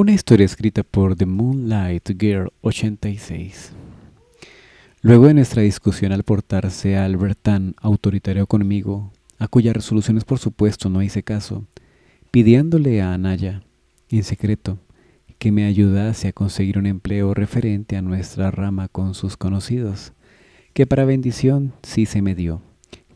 Una historia escrita por The Moonlight Girl 86. Luego de nuestra discusión al portarse a Albert autoritario conmigo, a cuyas resoluciones por supuesto no hice caso, pidiéndole a Anaya, en secreto, que me ayudase a conseguir un empleo referente a nuestra rama con sus conocidos, que para bendición sí se me dio.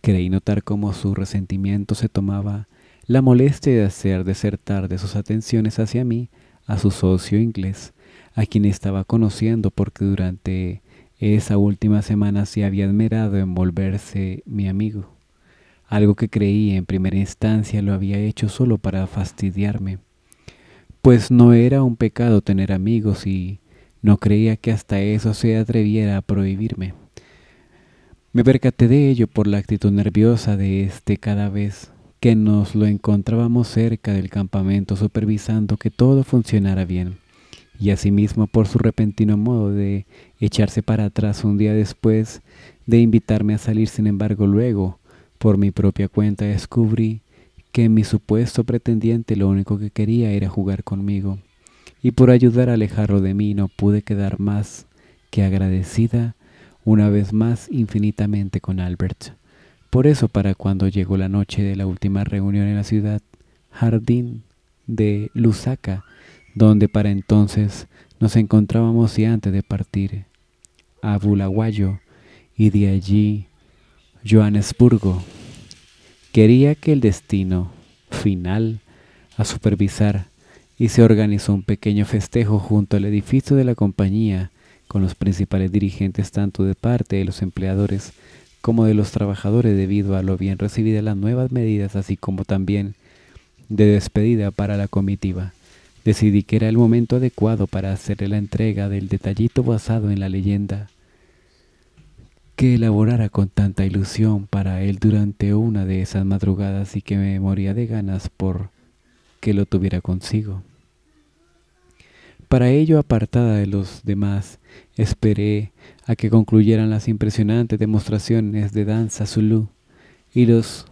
Creí notar cómo su resentimiento se tomaba la molestia de hacer desertar de sus atenciones hacia mí a su socio inglés, a quien estaba conociendo porque durante esa última semana se había admirado en volverse mi amigo, algo que creía en primera instancia lo había hecho solo para fastidiarme, pues no era un pecado tener amigos y no creía que hasta eso se atreviera a prohibirme. Me percaté de ello por la actitud nerviosa de este cada vez que nos lo encontrábamos cerca del campamento supervisando que todo funcionara bien, y asimismo por su repentino modo de echarse para atrás un día después de invitarme a salir, sin embargo luego, por mi propia cuenta, descubrí que mi supuesto pretendiente lo único que quería era jugar conmigo, y por ayudar a alejarlo de mí no pude quedar más que agradecida una vez más infinitamente con Albert. Por eso para cuando llegó la noche de la última reunión en la ciudad, jardín de Lusaka, donde para entonces nos encontrábamos y antes de partir a Bulawayo y de allí Johannesburgo, quería que el destino final a supervisar y se organizó un pequeño festejo junto al edificio de la compañía con los principales dirigentes tanto de parte de los empleadores como de los trabajadores debido a lo bien recibida las nuevas medidas, así como también de despedida para la comitiva. Decidí que era el momento adecuado para hacerle la entrega del detallito basado en la leyenda que elaborara con tanta ilusión para él durante una de esas madrugadas y que me moría de ganas por que lo tuviera consigo. Para ello, apartada de los demás, esperé a que concluyeran las impresionantes demostraciones de danza zulú y los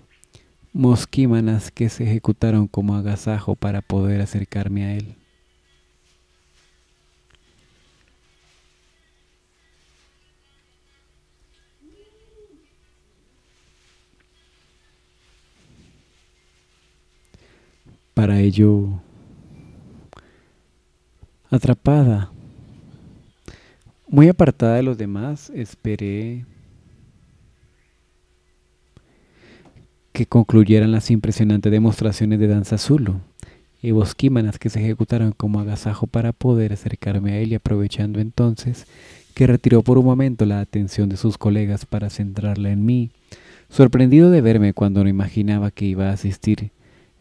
mosquímanas que se ejecutaron como agasajo para poder acercarme a él. Para ello Atrapada. Muy apartada de los demás, esperé que concluyeran las impresionantes demostraciones de danza Zulu y bosquímanas que se ejecutaron como agasajo para poder acercarme a él aprovechando entonces que retiró por un momento la atención de sus colegas para centrarla en mí, sorprendido de verme cuando no imaginaba que iba a asistir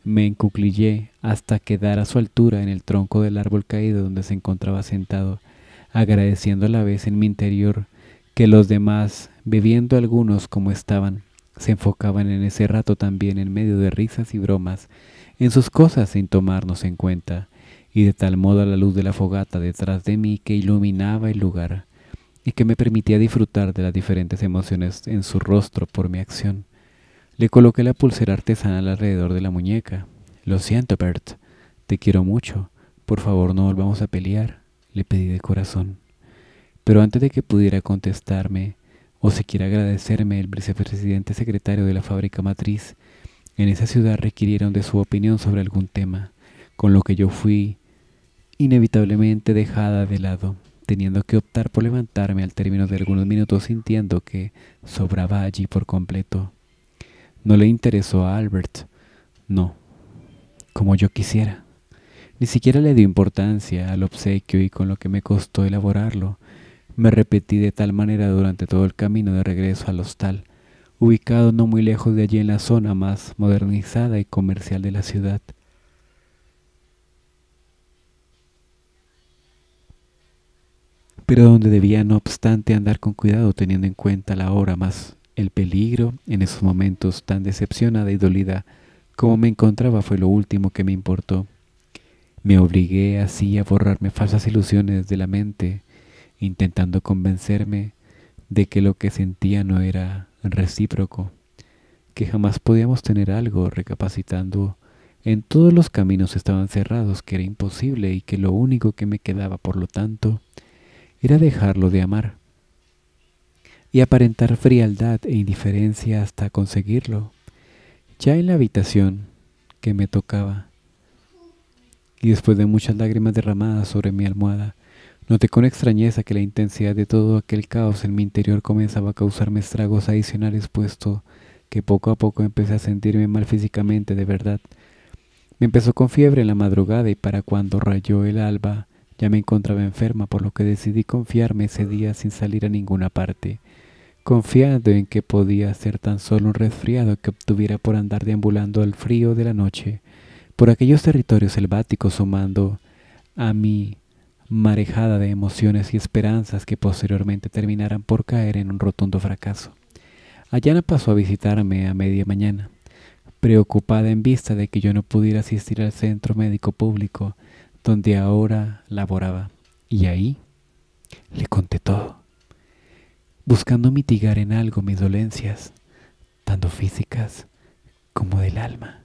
me encuclillé hasta quedar a su altura en el tronco del árbol caído donde se encontraba sentado, agradeciendo a la vez en mi interior que los demás, bebiendo algunos como estaban, se enfocaban en ese rato también en medio de risas y bromas, en sus cosas sin tomarnos en cuenta, y de tal modo a la luz de la fogata detrás de mí que iluminaba el lugar, y que me permitía disfrutar de las diferentes emociones en su rostro por mi acción. Le coloqué la pulsera artesanal alrededor de la muñeca. Lo siento, Bert. Te quiero mucho. Por favor, no volvamos a pelear. Le pedí de corazón. Pero antes de que pudiera contestarme, o siquiera agradecerme, el vicepresidente secretario de la fábrica matriz en esa ciudad requirieron de su opinión sobre algún tema, con lo que yo fui inevitablemente dejada de lado, teniendo que optar por levantarme al término de algunos minutos sintiendo que sobraba allí por completo. No le interesó a Albert. No. Como yo quisiera. Ni siquiera le dio importancia al obsequio y con lo que me costó elaborarlo. Me repetí de tal manera durante todo el camino de regreso al hostal, ubicado no muy lejos de allí en la zona más modernizada y comercial de la ciudad. pero donde debía no obstante andar con cuidado teniendo en cuenta la hora más el peligro en esos momentos tan decepcionada y dolida como me encontraba fue lo último que me importó. Me obligué así a borrarme falsas ilusiones de la mente, intentando convencerme de que lo que sentía no era recíproco, que jamás podíamos tener algo, recapacitando en todos los caminos estaban cerrados, que era imposible y que lo único que me quedaba, por lo tanto, era dejarlo de amar y aparentar frialdad e indiferencia hasta conseguirlo. Ya en la habitación que me tocaba, y después de muchas lágrimas derramadas sobre mi almohada, noté con extrañeza que la intensidad de todo aquel caos en mi interior comenzaba a causarme estragos adicionales, puesto que poco a poco empecé a sentirme mal físicamente de verdad. Me empezó con fiebre en la madrugada y para cuando rayó el alba ya me encontraba enferma, por lo que decidí confiarme ese día sin salir a ninguna parte confiando en que podía ser tan solo un resfriado que obtuviera por andar deambulando al frío de la noche por aquellos territorios selváticos sumando a mi marejada de emociones y esperanzas que posteriormente terminaran por caer en un rotundo fracaso. Ayana pasó a visitarme a media mañana, preocupada en vista de que yo no pudiera asistir al centro médico público donde ahora laboraba. Y ahí le conté todo buscando mitigar en algo mis dolencias, tanto físicas como del alma.